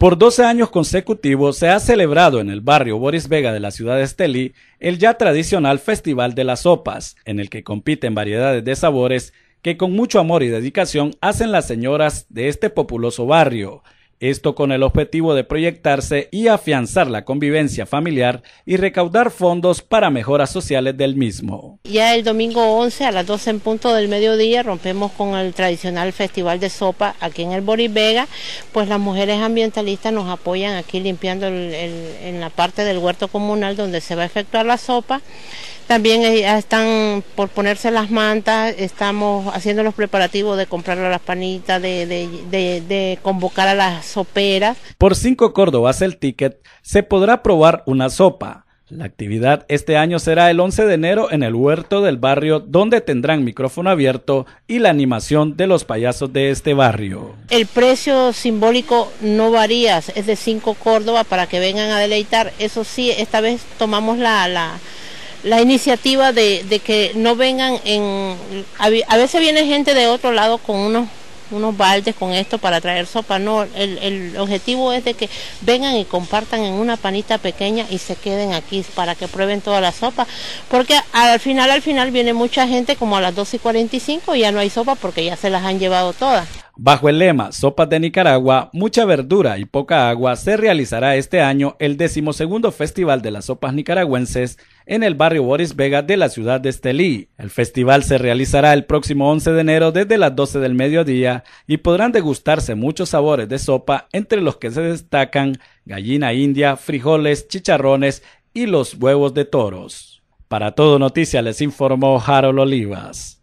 Por 12 años consecutivos se ha celebrado en el barrio Boris Vega de la ciudad de Estelí el ya tradicional Festival de las Sopas, en el que compiten variedades de sabores que con mucho amor y dedicación hacen las señoras de este populoso barrio. Esto con el objetivo de proyectarse y afianzar la convivencia familiar y recaudar fondos para mejoras sociales del mismo. Ya el domingo 11 a las 12 en punto del mediodía rompemos con el tradicional festival de sopa aquí en el Borivega, pues las mujeres ambientalistas nos apoyan aquí limpiando en la parte del huerto comunal donde se va a efectuar la sopa. También eh, están por ponerse las mantas, estamos haciendo los preparativos de comprar las panitas, de convocar a las sopera. Por cinco córdobas el ticket se podrá probar una sopa. La actividad este año será el 11 de enero en el huerto del barrio, donde tendrán micrófono abierto y la animación de los payasos de este barrio. El precio simbólico no varía, es de 5 Córdoba para que vengan a deleitar. Eso sí, esta vez tomamos la, la, iniciativa de, que no vengan en... A, a veces viene gente de otro lado con unos unos baldes con esto para traer sopa. No, el, el, objetivo es de que vengan y compartan en una panita pequeña y se queden aquí para que prueben toda la sopa. Porque al final, al final viene mucha gente como a las 2 y 45 y ya no hay sopa porque ya se las han llevado todas. Bajo el lema Sopas de Nicaragua, mucha verdura y poca agua, se realizará este año el decimosegundo Festival de las Sopas Nicaragüenses en el barrio Boris Vega de la ciudad de Estelí. El festival se realizará el próximo 11 de enero desde las 12 del mediodía y podrán degustarse muchos sabores de sopa, entre los que se destacan gallina india, frijoles, chicharrones y los huevos de toros. Para Todo noticia, les informó Harold Olivas.